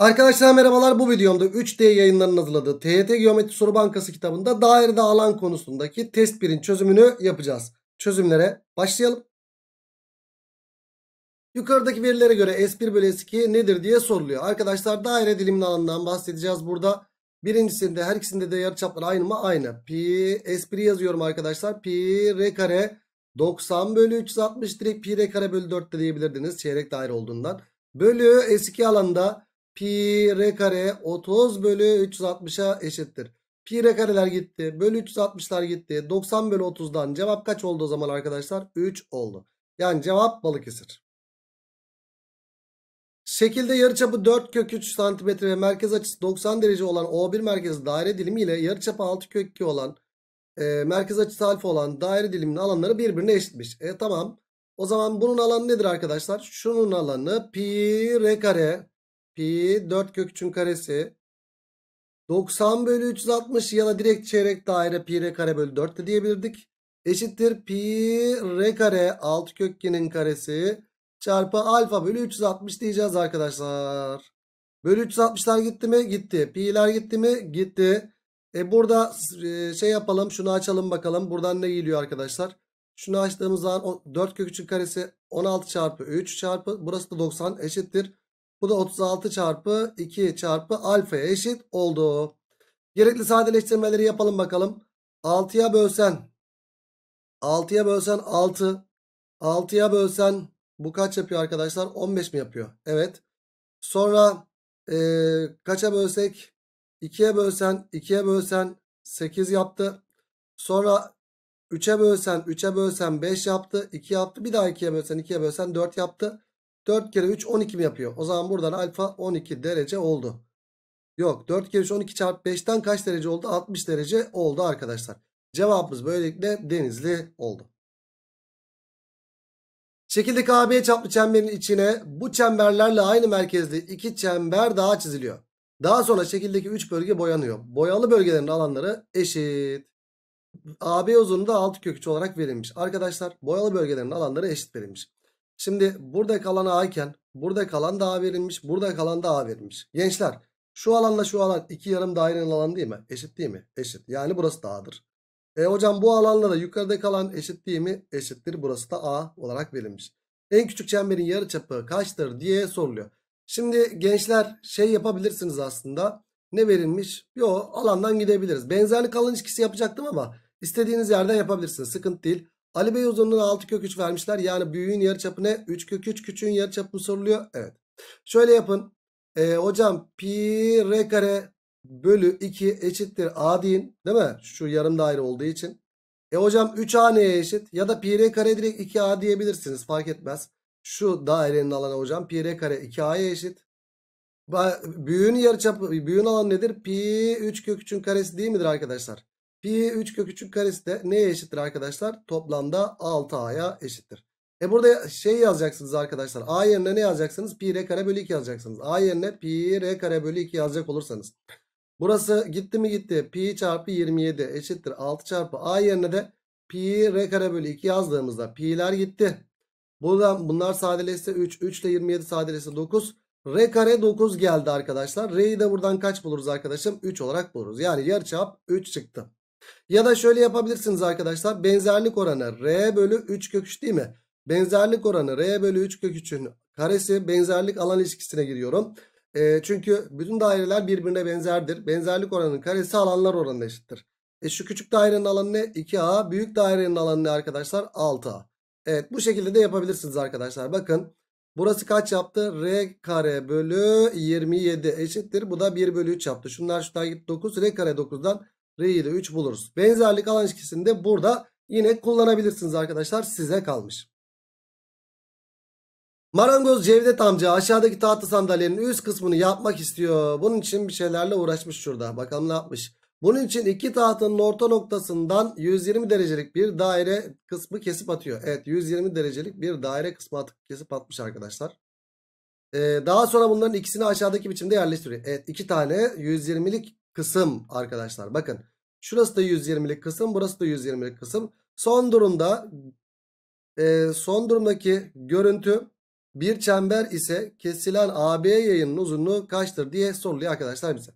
Arkadaşlar merhabalar bu videomda 3D yayınlarının hazırladığı TYT Geometri Soru Bankası kitabında dairede alan konusundaki test 1'in çözümünü yapacağız. Çözümlere başlayalım. Yukarıdaki verilere göre S1 bölü S2 nedir diye soruluyor. Arkadaşlar daire dilimli alanından bahsedeceğiz burada. Birincisinde her ikisinde de yarıçaplar aynı mı? Aynı. Pi S1 yazıyorum arkadaşlar. Pi R kare 90 bölü 360 direkt pi R kare bölü 4 de diyebilirdiniz çeyrek daire olduğundan. Bölü S2 alanda pi r kare 30 bölü 360'a eşittir. Pi r kareler gitti. Bölü 360'lar gitti. 90 bölü 30'dan cevap kaç oldu o zaman arkadaşlar? 3 oldu. Yani cevap Balıkesir. Şekilde yarıçapı 4 kök 3 cm ve merkez açısı 90 derece olan O1 merkezi daire dilimi ile yarıçapı 6 kök 2 olan e, merkez açısı alfa olan daire diliminin alanları birbirine eşitmiş. E tamam. O zaman bunun alanı nedir arkadaşlar? Şunun alanı pi r kare pi 4 kök 3'ün karesi 90 bölü 360 ya da direkt çeyrek daire pi r kare bölü 4 de diyebilirdik. Eşittir pi r kare 6 kök 2'nin karesi çarpı alfa bölü 360 diyeceğiz arkadaşlar. Bölü 360'lar gitti mi? Gitti. Pi'ler gitti mi? Gitti. E burada e, şey yapalım şunu açalım bakalım. Buradan ne geliyor arkadaşlar? Şunu açtığımız zaman 4 kök 3'ün karesi 16 çarpı 3 çarpı burası da 90 eşittir. Bu da 36 çarpı 2 çarpı alfaya eşit oldu. Gerekli sadeleştirmeleri yapalım bakalım. 6'ya bölsen 6'ya bölsen 6 6'ya bölsen bu kaç yapıyor arkadaşlar? 15 mi yapıyor? Evet. Sonra e, kaça bölsek? 2'ye bölsen 2'ye bölsen 8 yaptı. Sonra 3'e bölsen 3'e bölsen 5 yaptı. 2 yaptı. Bir daha 2'ye bölsen 2'ye bölsen 4 yaptı. 4 kere 3 12 mi yapıyor? O zaman buradan alfa 12 derece oldu. Yok 4 kere 3 12 çarpı 5'ten kaç derece oldu? 60 derece oldu arkadaşlar. Cevabımız böylelikle denizli oldu. Şekildeki AB çaplı çemberin içine bu çemberlerle aynı merkezde iki çember daha çiziliyor. Daha sonra şekildeki 3 bölge boyanıyor. Boyalı bölgelerin alanları eşit. AB uzunluğu da 6 kök olarak verilmiş. Arkadaşlar boyalı bölgelerin alanları eşit verilmiş. Şimdi burada kalan A burada kalan da A verilmiş. Burada kalan da A verilmiş. Gençler şu alanla şu alan iki yarım dairenin alanı değil mi? Eşit değil mi? Eşit. Yani burası da A'dır. E hocam bu alanla da yukarıda kalan eşit değil mi? Eşittir. Burası da A olarak verilmiş. En küçük çemberin yarı çapı kaçtır diye soruluyor. Şimdi gençler şey yapabilirsiniz aslında. Ne verilmiş? Yo alandan gidebiliriz. Benzerlik alan ilişkisi yapacaktım ama istediğiniz yerden yapabilirsiniz. Sıkıntı değil. Ali Bey uzunluğuna 6 kök 3 vermişler. Yani büyüğün yarıçapı ne? 3 kök 3 küçüğün yarıçapı mı soruluyor. Evet. Şöyle yapın. E, hocam pi r kare bölü 2 eşittir a deyin. Değil mi? Şu yarım daire olduğu için. E hocam 3a neye eşit? Ya da pi r kare direkt 2a diyebilirsiniz. Fark etmez. Şu dairenin alanı hocam pi r kare 2a'ya eşit. Büyüğün yarıçapı, büyüğün alanı nedir? Pi 3 kök 3'ün karesi değil midir arkadaşlar? Pi 3 kök 3'ün karesi de neye eşittir arkadaşlar? Toplamda 6a'ya eşittir. E burada şey yazacaksınız arkadaşlar. A yerine ne yazacaksınız? Pi r kare bölü 2 yazacaksınız. A yerine pi r kare bölü 2 yazacak olursanız. Burası gitti mi gitti. Pi çarpı 27 eşittir 6 çarpı A yerine de pi r kare bölü 2 yazdığımızda pi'ler gitti. Buradan bunlar sadeleşse 3. 3 ile 27 sadeleşse 9. R kare 9 geldi arkadaşlar. R'yi de buradan kaç buluruz arkadaşım? 3 olarak buluruz. Yani yarıçap 3 çıktı. Ya da şöyle yapabilirsiniz arkadaşlar. Benzerlik oranı R bölü 3 kök 3 değil mi? Benzerlik oranı R bölü 3 kök 3'ün karesi benzerlik alan ilişkisine giriyorum. E, çünkü bütün daireler birbirine benzerdir. Benzerlik oranının karesi alanlar oranına eşittir. E, şu küçük dairenin alanı ne? 2A. Büyük dairenin alanı ne arkadaşlar? 6A. Evet bu şekilde de yapabilirsiniz arkadaşlar. Bakın burası kaç yaptı? R kare bölü 27 eşittir. Bu da 1 bölü 3 yaptı. Şunlar şunlar gitti 9. R kare 9'dan R'yi de 3 buluruz. Benzerlik alan ilişkisini de burada yine kullanabilirsiniz arkadaşlar. Size kalmış. Marangoz Cevdet amca aşağıdaki tahta sandalyenin üst kısmını yapmak istiyor. Bunun için bir şeylerle uğraşmış şurada. Bakalım ne yapmış. Bunun için iki tahtanın orta noktasından 120 derecelik bir daire kısmı kesip atıyor. Evet 120 derecelik bir daire kısmı atıp kesip atmış arkadaşlar. Ee, daha sonra bunların ikisini aşağıdaki biçimde yerleştiriyor. Evet iki tane 120'lik kısım arkadaşlar. Bakın şurası da 120'lik kısım burası da 120'lik kısım. Son durumda e, son durumdaki görüntü bir çember ise kesilen AB yayının uzunluğu kaçtır diye soruluyor arkadaşlar bize.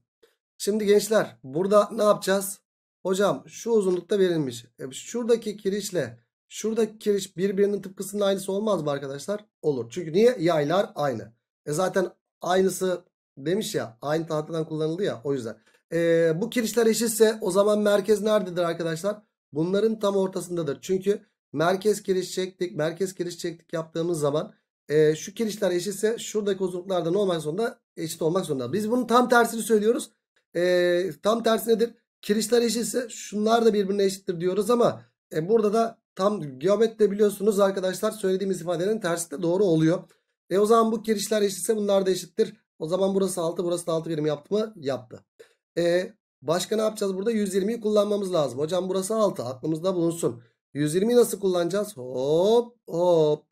Şimdi gençler burada ne yapacağız? Hocam şu uzunlukta verilmiş. E, şuradaki kirişle şuradaki kiriş birbirinin tıpkısının aynısı olmaz mı arkadaşlar? Olur. Çünkü niye? Yaylar aynı. E zaten aynısı demiş ya aynı tahtadan kullanıldı ya o yüzden e, bu kirişler eşitse o zaman merkez nerededir arkadaşlar? Bunların tam ortasındadır. Çünkü merkez kiriş çektik. Merkez kiriş çektik yaptığımız zaman e, şu kirişler eşitse şuradaki uzunluklarda ne olmak zorunda? Eşit olmak zorunda. Biz bunun tam tersini söylüyoruz. E, tam tersi nedir? Kirişler eşitse şunlar da birbirine eşittir diyoruz ama e, burada da tam geometride biliyorsunuz arkadaşlar söylediğimiz ifadenin tersi de doğru oluyor. E o zaman bu kirişler eşitse bunlar da eşittir. O zaman burası 6 burası da 6 birim yaptı mı? Yaptı. E başka ne yapacağız burada? 120'yi kullanmamız lazım. Hocam burası 6 aklımızda bulunsun. 120'yi nasıl kullanacağız? Hop hop.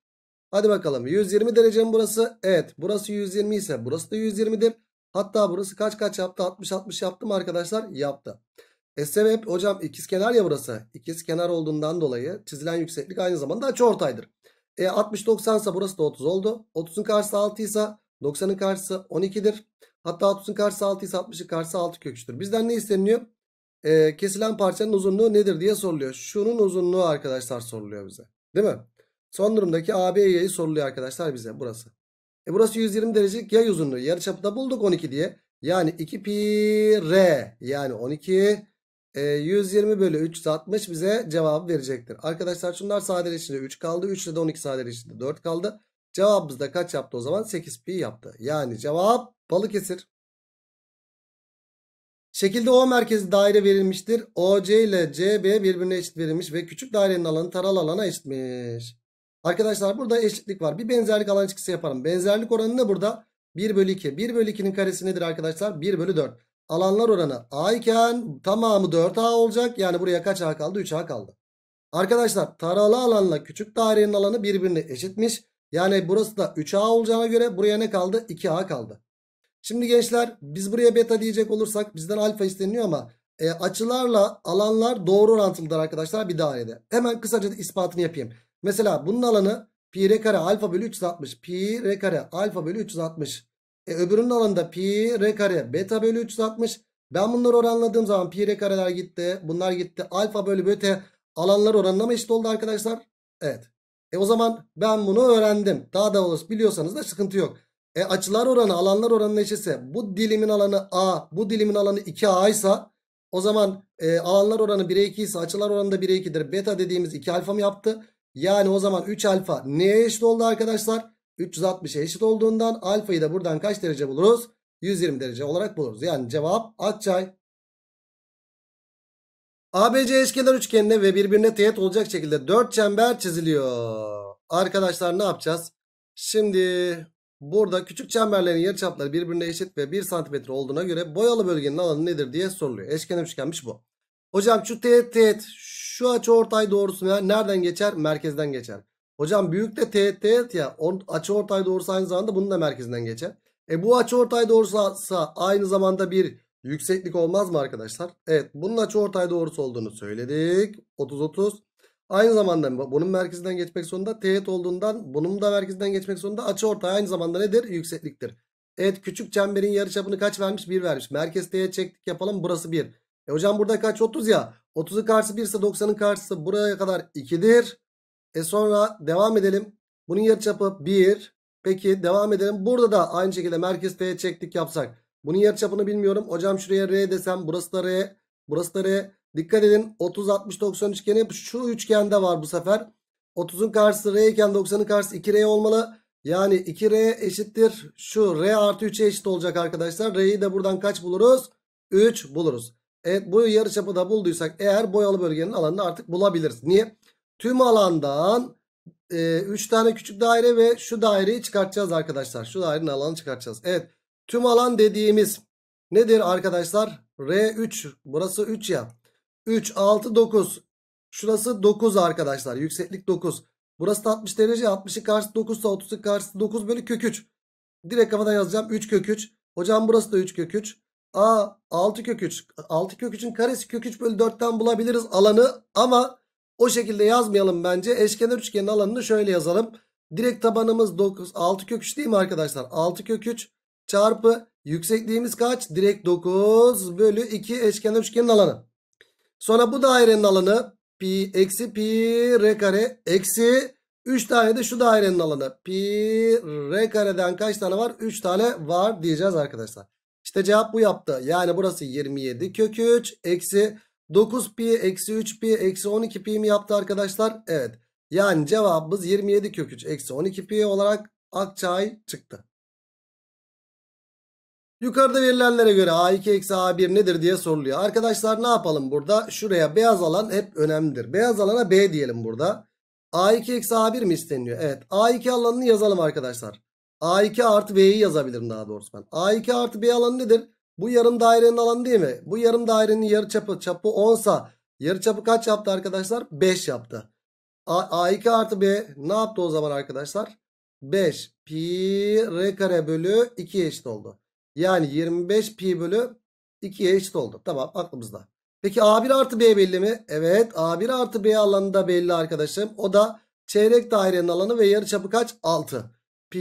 Hadi bakalım 120 derece mi burası? Evet burası 120 ise burası da 120'dir. Hatta burası kaç kaç yaptı? 60-60 yaptı mı arkadaşlar? Yaptı. E sebep hocam kenar ya burası. kenar olduğundan dolayı çizilen yükseklik aynı zamanda açıortaydır. E 60-90 ise burası da 30 oldu. 30'un karşısı 6 ise 90'ın karşısı 12'dir. Hatta 30'un karşısı 6 ise 60'ın karşısı 6 köküçtür. Bizden ne isteniyor? Ee, kesilen parçanın uzunluğu nedir diye soruluyor. Şunun uzunluğu arkadaşlar soruluyor bize. Değil mi? Son durumdaki AB yayı soruluyor arkadaşlar bize burası. E burası 120 derecelik yay uzunluğu. Yarıçapı da bulduk 12 diye. Yani 2 pi r yani 12 e, 120 bölü 360 bize cevabı verecektir. Arkadaşlar şunlar sadeleşince 3 kaldı. 3 ile de 12 sadeleşince 4 kaldı. Cevabımız da kaç yaptı o zaman? 8 pi yaptı. Yani cevap Balıkesir. Şekilde O merkezi daire verilmiştir. OC ile CB birbirine eşit verilmiş ve küçük dairenin alanı taralı alana eşitmiş. Arkadaşlar burada eşitlik var. Bir benzerlik alan çıkısı yaparım. Benzerlik oranı ne burada? 1 bölü 2. 1 bölü 2'nin karesi nedir arkadaşlar? 1 bölü 4. Alanlar oranı A iken tamamı 4A olacak. Yani buraya kaç A kaldı? 3A kaldı. Arkadaşlar taralı alanla küçük dairenin alanı birbirine eşitmiş. Yani burası da 3A olacağına göre buraya ne kaldı? 2A kaldı. Şimdi gençler biz buraya beta diyecek olursak bizden alfa isteniyor ama e, açılarla alanlar doğru orantılıdır arkadaşlar bir dairede. Hemen kısaca ispatını yapayım. Mesela bunun alanı pi r kare alfa bölü 360 pi r kare alfa bölü 360. E, öbürünün alanında pi r kare beta bölü 360. Ben bunları oranladığım zaman pi r kareler gitti bunlar gitti alfa bölü beta alanlar oranlama eşit oldu arkadaşlar. Evet. E o zaman ben bunu öğrendim. Daha da olası biliyorsanız da sıkıntı yok. E açılar oranı alanlar oranının eşisi. Bu dilimin alanı A. Bu dilimin alanı 2A ise o zaman e, alanlar oranı 1'e 2 ise açılar oranı da 1'e 2'dir. Beta dediğimiz 2 alfa mı yaptı? Yani o zaman 3 alfa neye eşit oldu arkadaşlar? 360'e eşit olduğundan alfayı da buradan kaç derece buluruz? 120 derece olarak buluruz. Yani cevap Akçay. ABC eşkenar üçgenine ve birbirine teğet olacak şekilde 4 çember çiziliyor. Arkadaşlar ne yapacağız? Şimdi Burada küçük çemberlerin yarıçapları birbirine eşit ve 1 santimetre olduğuna göre boyalı bölgenin alanı nedir diye soruluyor. Eşken üçgenmiş bu. Hocam şu teğet teğet şu açıortay doğrusu nereden geçer? Merkezden geçer. Hocam büyük de teğet teğet ya açıortay doğrusu aynı zamanda bunun da merkezinden geçer. E bu açıortay doğrusu aynı zamanda bir yükseklik olmaz mı arkadaşlar? Evet bunun açıortay doğrusu olduğunu söyledik. 30 30. Aynı zamanda bunun merkezinden geçmek zorunda teğet olduğundan bunun da merkezinden geçmek zorunda açı ortay aynı zamanda nedir? Yüksekliktir. Evet küçük çemberin yarıçapını kaç vermiş? 1 vermiş. Merkez teğet çektik yapalım burası 1. E hocam burada kaç? 30 ya. 30'un karşısı 1 ise 90'ın karşısı buraya kadar 2'dir. E sonra devam edelim. Bunun yarıçapı 1. Peki devam edelim. Burada da aynı şekilde merkez teğet çektik yapsak. Bunun yarıçapını bilmiyorum. Hocam şuraya R desem burası da R. Burası da R. Dikkat edin 30 60 90 üçgeni hep şu üçgende var bu sefer. 30'un karşısı R iken 90'ın karşısı 2R olmalı. Yani 2R eşittir şu R artı 3'e eşit olacak arkadaşlar. R'yi de buradan kaç buluruz? 3 buluruz. Evet bu yarıçapı da bulduysak eğer boyalı bölgenin alanını artık bulabiliriz. Niye? Tüm alandan 3 e, üç tane küçük daire ve şu daireyi çıkartacağız arkadaşlar. Şu dairenin alanını çıkartacağız. Evet tüm alan dediğimiz nedir arkadaşlar? R3 burası 3 ya. 3, 6, 9. Şurası 9 arkadaşlar. Yükseklik 9. Burası da 60 derece. 60'ın karşı 9 ise 30'u karşı 9 bölü kök 3. Direkt kafadan yazacağım. 3 kök 3. Hocam burası da 3 kök 3. A 6 kök 3. 6 kök 3'ün karesi kök 3 bölü 4'ten bulabiliriz alanı. Ama o şekilde yazmayalım bence. Eşkenar üçgenin alanını şöyle yazalım. Direkt tabanımız 9. 6 kök 3 değil mi arkadaşlar? 6 kök 3 çarpı yüksekliğimiz kaç? Direkt 9 bölü 2 eşkenar üçgenin alanı. Sonra bu dairenin alanı pi eksi pi r kare eksi 3 tane de şu dairenin alanı. Pi r kareden kaç tane var? 3 tane var diyeceğiz arkadaşlar. İşte cevap bu yaptı. Yani burası 27 kök 3 eksi 9 pi eksi 3 pi eksi 12 pi mi yaptı arkadaşlar? Evet. Yani cevabımız 27 kök 3 eksi 12 pi olarak Akçay çıktı. Yukarıda verilenlere göre A2 eksi A1 nedir diye soruluyor. Arkadaşlar ne yapalım burada? Şuraya beyaz alan hep önemlidir. Beyaz alana B diyelim burada. A2 eksi A1 mi isteniyor? Evet. A2 alanını yazalım arkadaşlar. A2 artı B'yi yazabilirim daha doğrusu ben. A2 artı B alanı nedir? Bu yarım dairenin alanı değil mi? Bu yarım dairenin yarı çapı, çapı 10 sa yarı çapı kaç yaptı arkadaşlar? 5 yaptı. A2 artı B ne yaptı o zaman arkadaşlar? 5 pi r kare bölü 2 eşit oldu. Yani 25 pi bölü 2'ye eşit oldu. Tamam aklımızda. Peki A1 artı B belli mi? Evet A1 artı B alanı da belli arkadaşım. O da çeyrek dairenin alanı ve yarı çapı kaç? 6. Pi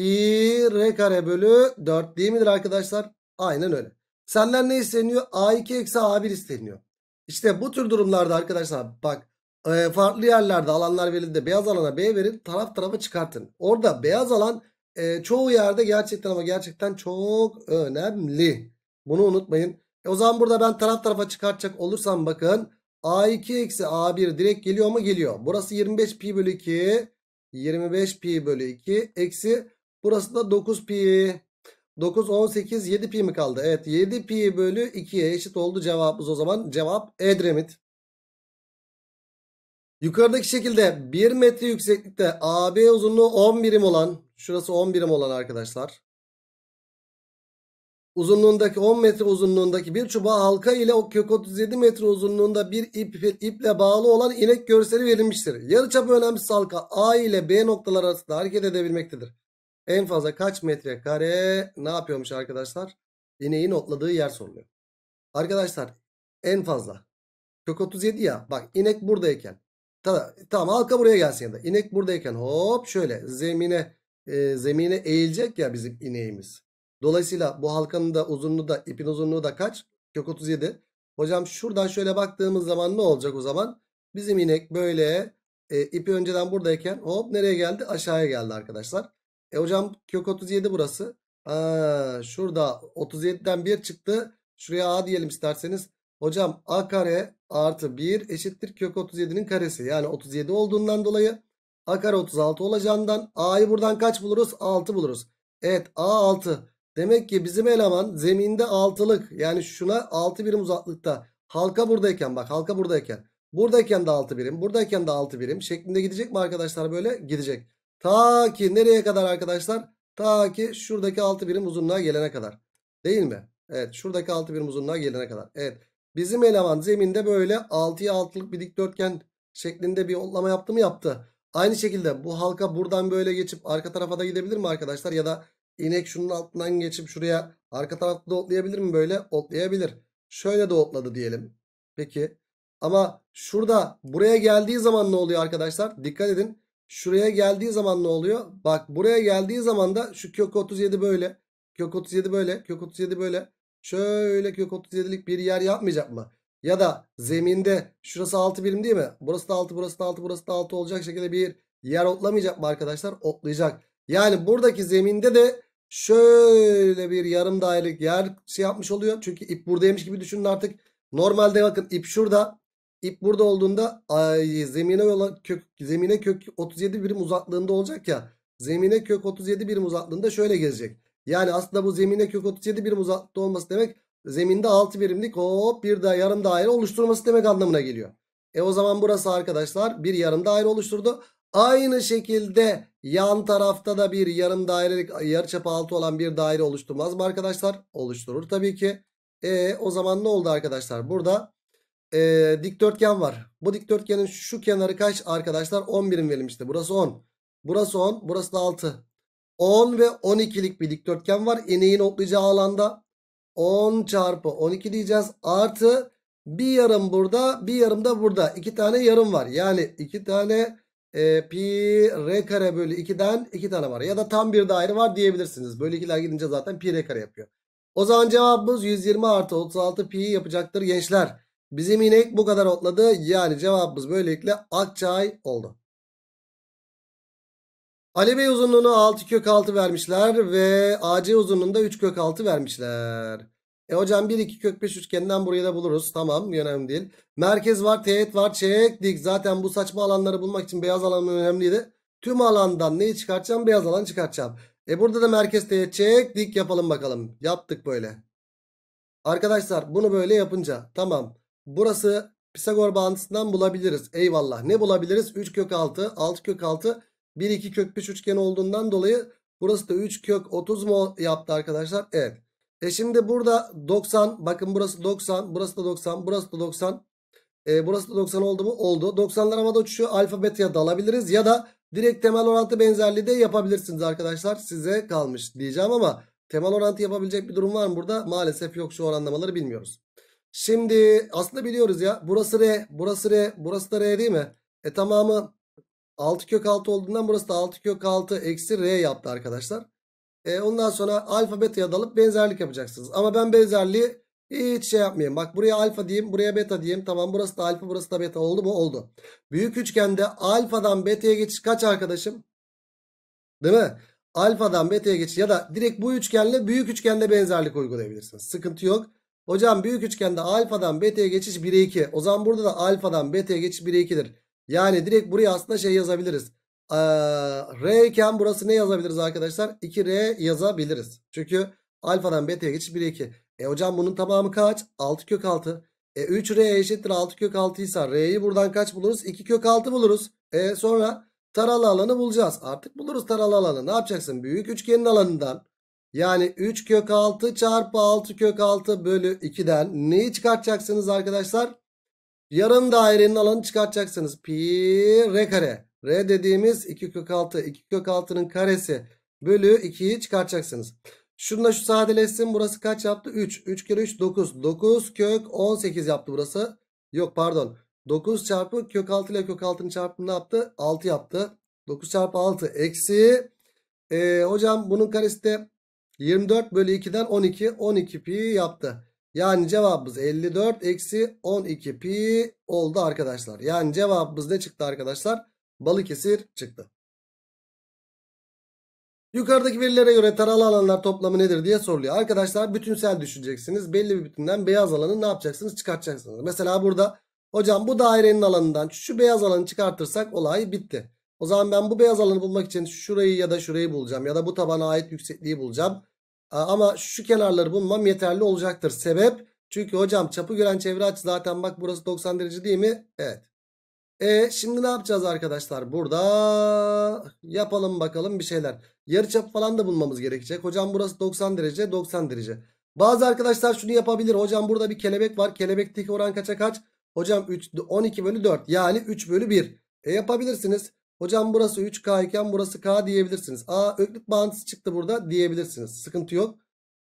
R kare bölü 4 değil midir arkadaşlar? Aynen öyle. Senden ne isteniyor? A2 eksi A1 isteniyor. İşte bu tür durumlarda arkadaşlar bak e, farklı yerlerde alanlar verildi. Beyaz alana B verin taraf tarafa çıkartın. Orada beyaz alan e, çoğu yerde gerçekten ama gerçekten çok önemli. Bunu unutmayın. E, o zaman burada ben taraf tarafa çıkartacak olursam bakın A2 eksi A1 direkt geliyor mu? Geliyor. Burası 25 pi bölü 2. 25 pi bölü 2 eksi burası da 9 pi. 9 18 7 pi mi kaldı? Evet 7 pi bölü 2'ye eşit oldu cevabımız o zaman. Cevap Edremit. Yukarıdaki şekilde 1 metre yükseklikte AB uzunluğu 10 birim olan şurası 10 birim olan arkadaşlar. Uzunluğundaki 10 metre uzunluğundaki bir çubuğa halka ile o kök 37 metre uzunluğunda bir ip, iple bağlı olan inek görseli verilmiştir. Yarıçap önemsiz halka A ile B noktalar arasında hareket edebilmektedir. En fazla kaç metre kare ne yapıyormuş arkadaşlar? İneğin otladığı yer soruluyor. Arkadaşlar en fazla kök 37 ya bak inek buradayken Tamam, halka buraya gelsin ya da. inek buradayken hop şöyle zemine e, zemine eğilecek ya bizim ineğimiz. Dolayısıyla bu halkanın da uzunluğu da ipin uzunluğu da kaç? Kök 37. Hocam şuradan şöyle baktığımız zaman ne olacak o zaman? Bizim inek böyle e, ipi önceden buradayken hop nereye geldi? Aşağıya geldi arkadaşlar. E hocam kök 37 burası. Aa, şurada 37'den 1 çıktı. Şuraya A diyelim isterseniz. Hocam a kare artı 1 eşittir kök 37'nin karesi. Yani 37 olduğundan dolayı a kare 36 olacağından a'yı buradan kaç buluruz? 6 buluruz. Evet a 6. Demek ki bizim eleman zeminde 6'lık. Yani şuna 6 birim uzaklıkta. Halka buradayken bak halka buradayken. Buradayken de 6 birim. Buradayken de 6 birim. Şeklinde gidecek mi arkadaşlar böyle? Gidecek. Ta ki nereye kadar arkadaşlar? Ta ki şuradaki 6 birim uzunluğa gelene kadar. Değil mi? Evet şuradaki 6 birim uzunluğa gelene kadar. Evet. Bizim eleman zeminde böyle 6'ya 6'lık bir dikdörtgen şeklinde bir otlama yaptı mı yaptı. Aynı şekilde bu halka buradan böyle geçip arka tarafa da gidebilir mi arkadaşlar? Ya da inek şunun altından geçip şuraya arka tarafta da otlayabilir mi böyle? Otlayabilir. Şöyle de otladı diyelim. Peki. Ama şurada buraya geldiği zaman ne oluyor arkadaşlar? Dikkat edin. Şuraya geldiği zaman ne oluyor? Bak buraya geldiği zaman da şu kök 37 böyle. Kök 37 böyle. Kök 37 böyle. Şöyle kök 37'lik bir yer yapmayacak mı? Ya da zeminde şurası 6 birim değil mi? Burası da 6, burası da 6, burası da 6 olacak şekilde bir yer otlamayacak mı arkadaşlar? Otlayacak. Yani buradaki zeminde de şöyle bir yarım dairelik yer şey yapmış oluyor. Çünkü ip buradaymış gibi düşünün artık. Normalde bakın ip şurada. İp burada olduğunda ay, zemine yola kök zemine kök 37 birim uzaklığında olacak ya. Zemine kök 37 birim uzaklığında şöyle gezecek. Yani aslında bu zemine kök 37 birim uzaklıkta olması demek zeminde 6 birimlik hop bir daha yarım daire oluşturması demek anlamına geliyor. E o zaman burası arkadaşlar bir yarım daire oluşturdu. Aynı şekilde yan tarafta da bir yarım dairelik yarıçapı altı olan bir daire oluşturmaz mı arkadaşlar? Oluşturur tabii ki. E o zaman ne oldu arkadaşlar? Burada e, dikdörtgen var. Bu dikdörtgenin şu kenarı kaç arkadaşlar? 10 birim verilmişti. Burası 10. Burası 10. Burası da 6. 10 ve 12'lik bir dikdörtgen var. İneğin oklayacağı alanda 10 çarpı 12 diyeceğiz. Artı bir yarım burada bir yarım da burada. iki tane yarım var. Yani iki tane e, pi r kare bölü 2'den iki tane var. Ya da tam bir daire var diyebilirsiniz. Böyle ikiler gidince zaten pi r kare yapıyor. O zaman cevabımız 120 artı 36 pi yapacaktır gençler. Bizim inek bu kadar otladı. Yani cevabımız böylelikle Akçay oldu. Ali Bey uzunluğuna 6 kök 6 vermişler ve AC uzunluğunda 3 kök 6 vermişler. E hocam 1 2 kök 5 üçgenden burayı da buluruz. Tamam önemli değil. Merkez var teğet var çek dik. Zaten bu saçma alanları bulmak için beyaz alan önemliydi. Tüm alandan neyi çıkartacağım? Beyaz alan çıkartacağım. E burada da merkez teğet çek dik yapalım bakalım. Yaptık böyle. Arkadaşlar bunu böyle yapınca tamam. Burası Pisagor bağıntısından bulabiliriz. Eyvallah. Ne bulabiliriz? 3 kök 6, 6 kök 6 1 2 kök 5 üçgen olduğundan dolayı burası da 3 kök 30 mu yaptı arkadaşlar? Evet. E şimdi burada 90 bakın burası 90 burası da 90 burası da 90 e, burası da 90 oldu mu? Oldu. 90'lar havada uçuşu alfa beta'ya dalabiliriz ya da direkt temel orantı benzerliği de yapabilirsiniz arkadaşlar. Size kalmış diyeceğim ama temel orantı yapabilecek bir durum var mı burada? Maalesef yok şu oranlamaları bilmiyoruz. Şimdi aslında biliyoruz ya burası R burası R burası da R değil mi? E tamamı 6 kök 6 olduğundan burası da 6 kök 6 eksi r yaptı arkadaşlar. E, ondan sonra alfa beta'ya dalıp benzerlik yapacaksınız. Ama ben benzerliği hiç şey yapmayayım. Bak buraya alfa diyeyim buraya beta diyeyim. Tamam burası da alfa burası da beta oldu mu? Oldu. Büyük üçgende alfadan beta'ya geçiş kaç arkadaşım? Değil mi? Alfadan beta'ya geçiş ya da direkt bu üçgenle büyük üçgende benzerlik uygulayabilirsiniz. Sıkıntı yok. Hocam büyük üçgende alfadan beta'ya geçiş 1'e 2. O zaman burada da alfadan beta'ya geçiş 1'e 2'dir. Yani direkt buraya aslında şey yazabiliriz. Ee, R iken burası ne yazabiliriz arkadaşlar? 2R yazabiliriz. Çünkü alfadan beta'ya geçiş 1'e 2. E hocam bunun tamamı kaç? 6 kök 6. E 3R eşittir 6 kök 6 ise R'yi buradan kaç buluruz? 2 kök 6 buluruz. E sonra taralı alanı bulacağız. Artık buluruz taralı alanı. Ne yapacaksın? Büyük üçgenin alanından. Yani 3 kök 6 çarpı 6 kök 6 bölü 2'den neyi çıkartacaksınız arkadaşlar? Yarım dairenin alanı çıkartacaksınız. Pi r kare. R dediğimiz 2 kök 6. 2 kök 6'nın karesi bölü 2'yi çıkartacaksınız. Şunu da şu sadeleşsin. Burası kaç yaptı? 3. 3 kere 3 9. 9 kök 18 yaptı burası. Yok pardon. 9 çarpı kök 6 ile kök 6'nın çarpımı ne yaptı? 6 yaptı. 9 çarpı 6 eksi. Ee, hocam bunun karesi de 24 bölü 2'den 12. 12 pi yaptı. Yani cevabımız 54 eksi 12 pi oldu arkadaşlar. Yani cevabımız ne çıktı arkadaşlar? Balıkesir çıktı. Yukarıdaki verilere göre taralı alanlar toplamı nedir diye soruluyor. Arkadaşlar bütünsel düşüneceksiniz. Belli bir bütünden beyaz alanı ne yapacaksınız? Çıkartacaksınız. Mesela burada hocam bu dairenin alanından şu beyaz alanı çıkartırsak olay bitti. O zaman ben bu beyaz alanı bulmak için şurayı ya da şurayı bulacağım. Ya da bu tabana ait yüksekliği bulacağım. Ee, ama şu kenarları bulmam yeterli olacaktır. Sebep çünkü hocam çapı gören çevre açı zaten bak burası 90 derece değil mi? Evet. E şimdi ne yapacağız arkadaşlar? Burada yapalım bakalım bir şeyler. yarı Yarıçap falan da bulmamız gerekecek. Hocam burası 90 derece 90 derece. Bazı arkadaşlar şunu yapabilir. Hocam burada bir kelebek var. Kelebekteki oran kaça kaç? Hocam 3, 12 bölü 4 yani 3 bölü 1. E yapabilirsiniz. Hocam burası 3K iken burası K diyebilirsiniz. Aa öklit bağıntısı çıktı burada diyebilirsiniz. Sıkıntı yok.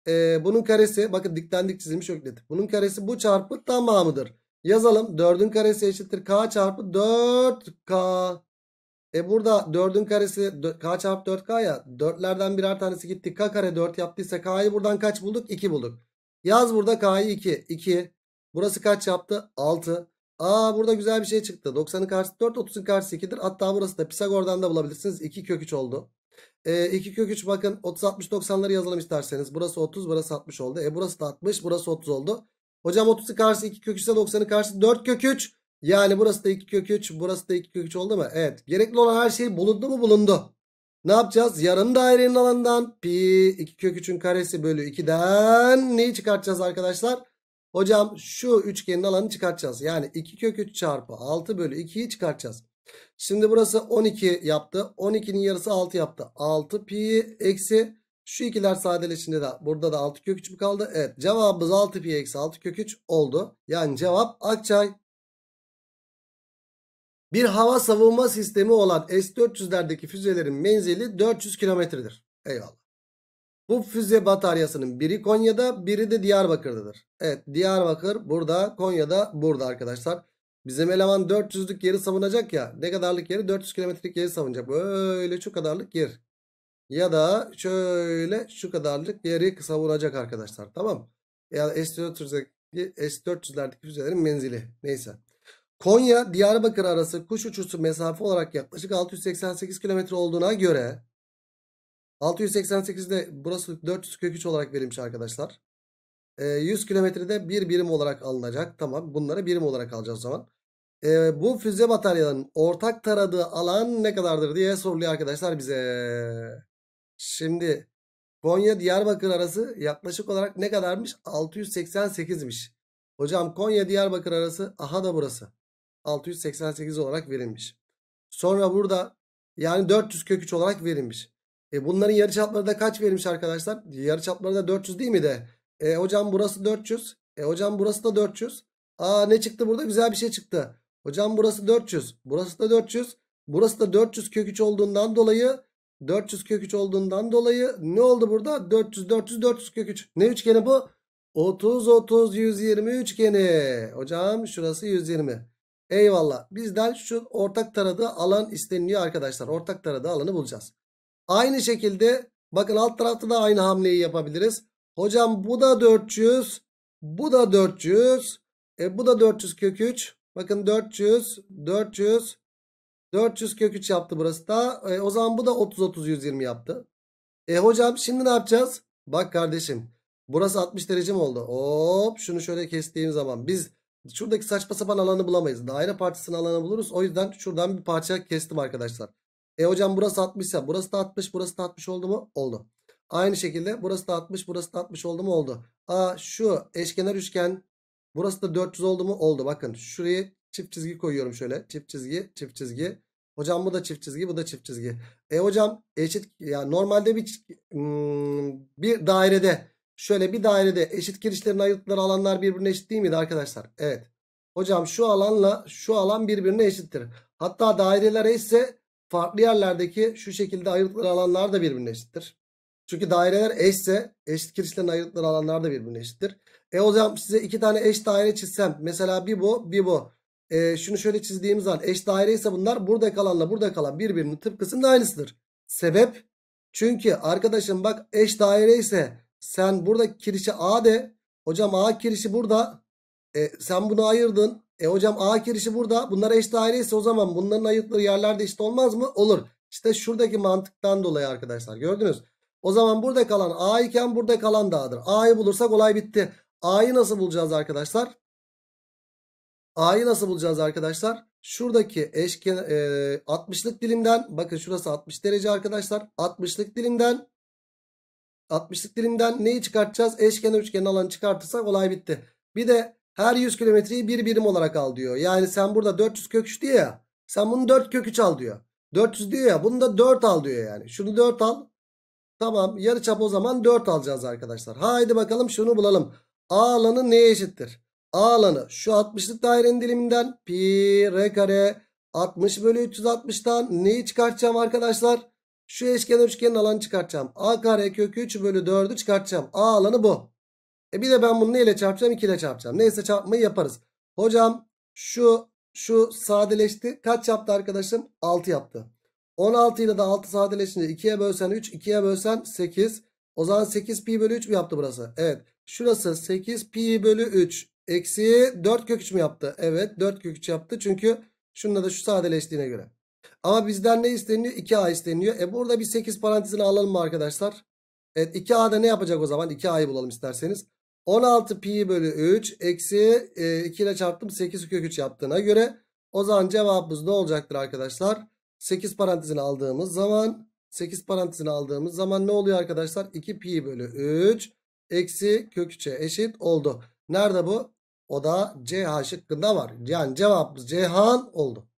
Ee, bunun karesi bakın diktendik çizilmiş öklit. Bunun karesi bu çarpı tamamıdır. Yazalım 4'ün karesi eşittir K çarpı 4K. E burada 4'ün karesi K çarpı 4K ya 4'lerden birer tanesi gitti. K kare 4 yaptıysa K'yı buradan kaç bulduk? 2 bulduk. Yaz burada K'yı 2. 2. Burası kaç yaptı? 6. Aa burada güzel bir şey çıktı. 90'ın karşısı 4, 30'un karşısı 2'dir. Hatta burası da Pisagor'dan da bulabilirsiniz. 2 kök 3 oldu. E, ee, 2 kök 3 bakın 30, 60, 90'ları yazalım isterseniz. Burası 30, burası 60 oldu. E burası da 60, burası 30 oldu. Hocam 30'un karşısı 2 kök 3 ise 90'ın karşısı 4 kök 3. Yani burası da 2 kök 3, burası da 2 kök 3 oldu mu? Evet. Gerekli olan her şey bulundu mu? Bulundu. Ne yapacağız? Yarım dairenin alanından pi 2 kök 3'ün karesi bölü 2'den neyi çıkartacağız arkadaşlar? Hocam şu üçgenin alanını çıkartacağız. Yani 2 kök 3 çarpı 6 bölü 2'yi çıkartacağız. Şimdi burası 12 yaptı. 12'nin yarısı 6 yaptı. 6 pi eksi şu ikiler sadeleşince de burada da 6 kök 3 mü kaldı? Evet cevabımız 6 pi eksi 6 kök 3 oldu. Yani cevap Akçay. Bir hava savunma sistemi olan S-400'lerdeki füzelerin menzili 400 kilometredir. Eyvallah. Bu füze bataryasının biri Konya'da biri de Diyarbakır'dadır. Evet Diyarbakır burada Konya'da burada arkadaşlar. Bizim eleman 400'lük yeri savunacak ya. Ne kadarlık yeri? 400 kilometrelik yeri savunacak. Böyle şu kadarlık yer. Ya da şöyle şu kadarlık yeri savunacak arkadaşlar. Tamam. Ya S-400'lerdeki S400'lerdeki füzelerin menzili. Neyse. Konya Diyarbakır arası kuş uçuşu mesafe olarak yaklaşık 688 kilometre olduğuna göre 688'de burası 400 kök 3 olarak verilmiş arkadaşlar. E, ee, 100 kilometrede bir birim olarak alınacak. Tamam bunları birim olarak alacağız zaman. E, bu füze bataryalarının ortak taradığı alan ne kadardır diye soruluyor arkadaşlar bize. Şimdi Konya Diyarbakır arası yaklaşık olarak ne kadarmış? 688'miş. Hocam Konya Diyarbakır arası aha da burası. 688 olarak verilmiş. Sonra burada yani 400 kök 3 olarak verilmiş. E bunların yarıçapları da kaç verilmiş arkadaşlar? Yarıçapları da 400 değil mi de? E hocam burası 400. E hocam burası da 400. Aa ne çıktı burada? Güzel bir şey çıktı. Hocam burası 400. Burası da 400. Burası da 400 köküç olduğundan dolayı 400 köküç olduğundan dolayı ne oldu burada? 400 400 400 köküç. Ne üçgeni bu? 30 30 120 üçgeni. Hocam şurası 120. Eyvallah. Bizden şu ortak taradığı alan isteniliyor arkadaşlar. Ortak taradığı alanı bulacağız. Aynı şekilde bakın alt tarafta da aynı hamleyi yapabiliriz. Hocam bu da 400. Bu da 400. E bu da 400 kök 3. Bakın 400. 400. 400 kök 3 yaptı burası da. E, o zaman bu da 30 30 120 yaptı. E hocam şimdi ne yapacağız? Bak kardeşim. Burası 60 derece mi oldu? Hop şunu şöyle kestiğim zaman biz şuradaki saçma sapan alanı bulamayız. Daire parçasının alanı buluruz. O yüzden şuradan bir parça kestim arkadaşlar. E hocam burası 60 ise burası da 60 burası da 60 oldu mu? Oldu. Aynı şekilde burası da 60 burası da 60 oldu mu? Oldu. Aa şu eşkenar üçgen burası da 400 oldu mu? Oldu. Bakın şuraya çift çizgi koyuyorum şöyle. Çift çizgi çift çizgi. Hocam bu da çift çizgi bu da çift çizgi. E hocam eşit ya normalde bir hmm, bir dairede şöyle bir dairede eşit girişlerin ayırtları alanlar birbirine eşit değil miydi arkadaşlar? Evet. Hocam şu alanla şu alan birbirine eşittir. Hatta daireler eşitse farklı yerlerdeki şu şekilde ayrıtları alanlar da birbirine eşittir. Çünkü daireler eşse eşit kirişlerin ayrıtları alanlar da birbirine eşittir. E o zaman size iki tane eş daire çizsem. Mesela bir bu bir bu. E, şunu şöyle çizdiğim zaman eş daire ise bunlar burada kalanla burada kalan birbirinin tıpkısının aynısıdır. Sebep? Çünkü arkadaşım bak eş daire ise sen burada kirişi A de. Hocam A kirişi burada. E, sen bunu ayırdın. E hocam A kirişi burada. Bunlar eş daireyse o zaman bunların ayıtları yerlerde eşit olmaz mı? Olur. İşte şuradaki mantıktan dolayı arkadaşlar gördünüz. O zaman burada kalan A iken burada kalan dağdır. A'yı bulursak olay bitti. A'yı nasıl bulacağız arkadaşlar? A'yı nasıl bulacağız arkadaşlar? Şuradaki eşken e, 60'lık dilimden bakın şurası 60 derece arkadaşlar. 60'lık dilimden 60'lık dilimden neyi çıkartacağız? Eşkenar üçgenin alanı çıkartırsak olay bitti. Bir de her 100 kilometreyi bir birim olarak al diyor. Yani sen burada 400 kök 3 diyor ya. Sen bunu 4 kök 3 al diyor. 400 diyor ya. Bunu da 4 al diyor yani. Şunu 4 al. Tamam Yarı çap o zaman 4 alacağız arkadaşlar. Haydi bakalım şunu bulalım. A alanı neye eşittir? A alanı şu 60'lık dairenin diliminden pi r kare 60 bölü 360'tan neyi çıkartacağım arkadaşlar? Şu eşkenar üçgenin alanı çıkartacağım. A kare kök 3 bölü 4'ü çıkartacağım. A alanı bu. E bir de ben bunu neyle çarpacağım? 2 ile çarpacağım. Neyse çarpmayı yaparız. Hocam şu şu sadeleşti. Kaç yaptı arkadaşım? 6 yaptı. 16 ile de 6 sadeleşince 2'ye bölsen 3, 2'ye bölsen 8. O zaman 8 pi bölü 3 mü yaptı burası? Evet. Şurası 8 pi bölü 3 eksi 4 kök 3 mü yaptı? Evet 4 kök 3 yaptı. Çünkü şununla da şu sadeleştiğine göre. Ama bizden ne isteniyor? 2a isteniyor. E burada bir 8 parantezini alalım mı arkadaşlar? Evet 2a'da ne yapacak o zaman? 2a'yı bulalım isterseniz. 16 pi bölü 3 eksi e, 2 ile çarptım 8 kök 3 yaptığına göre o zaman cevabımız ne olacaktır arkadaşlar? 8 parantezini aldığımız zaman 8 parantezini aldığımız zaman ne oluyor arkadaşlar? 2 pi bölü 3 eksi kök 3'e eşit oldu. Nerede bu? O da CH şıkkında var. Yani cevabımız Cihan oldu.